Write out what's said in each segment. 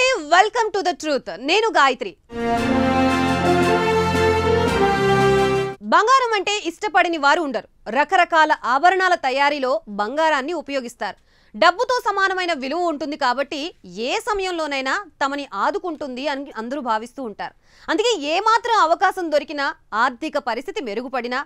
నమస్తే welcome to the truth నేను గాయత్రి బంగారం అంటే ఇష్టపడని వారు ఉండరు రకరకాల ఆభరణాల తయారీలో బంగారాన్ని ఉపయోగిస్తారు డబ్బుతో సమానమైన విలువ ఉంటుంది కాబట్టి ఏ సమయంలోనైనా తమని ఆదుకుంటుంది అని అందరూ భావిస్తూ ఉంటారు అందుకే ఏమాత్రం అవకాశం దొరికినా ఆర్థిక పరిస్థితి మెరుగుపడినా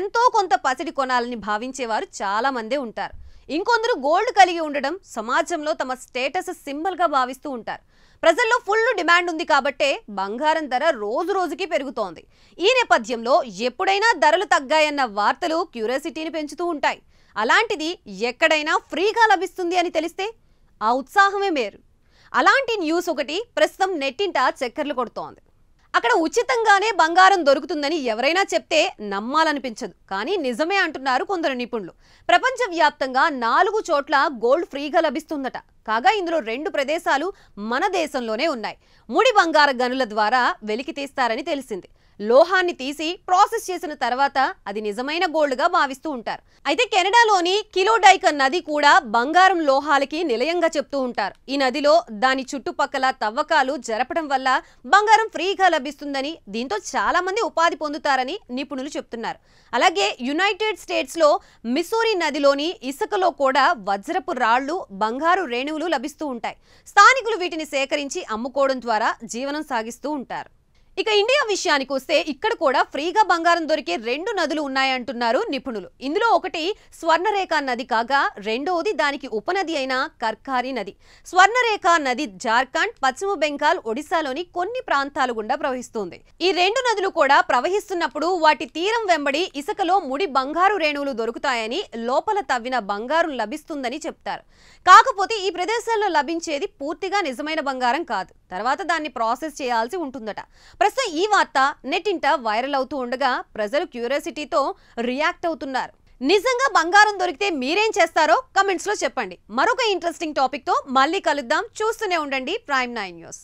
ఎంతో కొంత పసిడి కొనాలని భావించేవారు చాలామందే ఉంటారు ఇంకొందరు గోల్డ్ కలిగి ఉండడం సమాజంలో తమ స్టేటస్ సింబల్గా భావిస్తూ ఉంటారు ప్రజల్లో ఫుల్ డిమాండ్ ఉంది కాబట్టే బంగారం ధర రోజు రోజుకి పెరుగుతోంది ఈ నేపథ్యంలో ఎప్పుడైనా ధరలు తగ్గాయన్న వార్తలు క్యూరియాసిటీని పెంచుతూ ఉంటాయి అలాంటిది ఎక్కడైనా ఫ్రీగా లభిస్తుంది అని తెలిస్తే ఆ ఉత్సాహమే మేరు అలాంటి న్యూస్ ఒకటి ప్రస్తుతం నెట్టింట చక్కెర్లు కొడుతోంది అక్కడ ఉచితంగానే బంగారం దొరుకుతుందని ఎవరైనా చెప్తే నమ్మాలనిపించదు కానీ నిజమే అంటున్నారు కొందరు నిపుణులు ప్రపంచవ్యాప్తంగా నాలుగు చోట్ల గోల్డ్ ఫ్రీగా లభిస్తుందట కాగా ఇందులో రెండు ప్రదేశాలు మన దేశంలోనే ఉన్నాయి ముడి బంగారు గనుల ద్వారా వెలికి తీస్తారని తెలిసింది లోహాన్ని తీసి ప్రాసెస్ చేసిన తర్వాత అది నిజమైన గోల్డ్గా భావిస్తూ ఉంటారు అయితే కెనడాలోని కిలోడైకన్ నది కూడా బంగారం లోహాలకి నిలయంగా చెప్తూ ఉంటారు ఈ నదిలో దాని చుట్టుపక్కల తవ్వకాలు జరపడం వల్ల బంగారం ఫ్రీగా లభిస్తుందని దీంతో చాలా మంది ఉపాధి పొందుతారని నిపుణులు చెప్తున్నారు అలాగే యునైటెడ్ స్టేట్స్ లో మిసూరి నదిలోని ఇసుకలో కూడా వజ్రపు రాళ్లు బంగారు రేణువులు లభిస్తూ ఉంటాయి స్థానికులు వీటిని సేకరించి అమ్ముకోవడం ద్వారా జీవనం సాగిస్తూ ఉంటారు ఇక ఇండియా విషయానికి వస్తే ఇక్కడ కూడా ఫ్రీగా బంగారం దొరికే రెండు నదులు ఉన్నాయంటున్నారు నిపుణులు ఇందులో ఒకటి స్వర్ణరేఖ నది కాగా రెండవది దానికి ఉపనది అయిన కర్కారి నది స్వర్ణరేఖ నది జార్ఖండ్ పశ్చిమ బెంగాల్ ఒడిశాలోని కొన్ని ప్రాంతాలు గుండా ప్రవహిస్తుంది ఈ రెండు నదులు కూడా ప్రవహిస్తున్నప్పుడు వాటి తీరం వెంబడి ఇసుకలో ముడి బంగారు రేణువులు దొరుకుతాయని లోపల తవ్విన బంగారం లభిస్తుందని చెప్తారు కాకపోతే ఈ ప్రదేశాల్లో లభించేది పూర్తిగా నిజమైన బంగారం కాదు తర్వాత దాన్ని ప్రాసెస్ చేయాల్సి ఉంటుందట ప్రస్తుతం ఈ వార్త నెట్టింట వైరల్ అవుతూ ఉండగా ప్రజలు క్యూరియాసిటీతో రియాక్ట్ అవుతున్నారు నిజంగా బంగారం దొరికితే మీరేం చేస్తారో కమెంట్స్లో చెప్పండి మరొక ఇంట్రెస్టింగ్ టాపిక్తో మళ్ళీ కలుద్దాం చూస్తూనే ఉండండి ప్రైమ్ నైన్ న్యూస్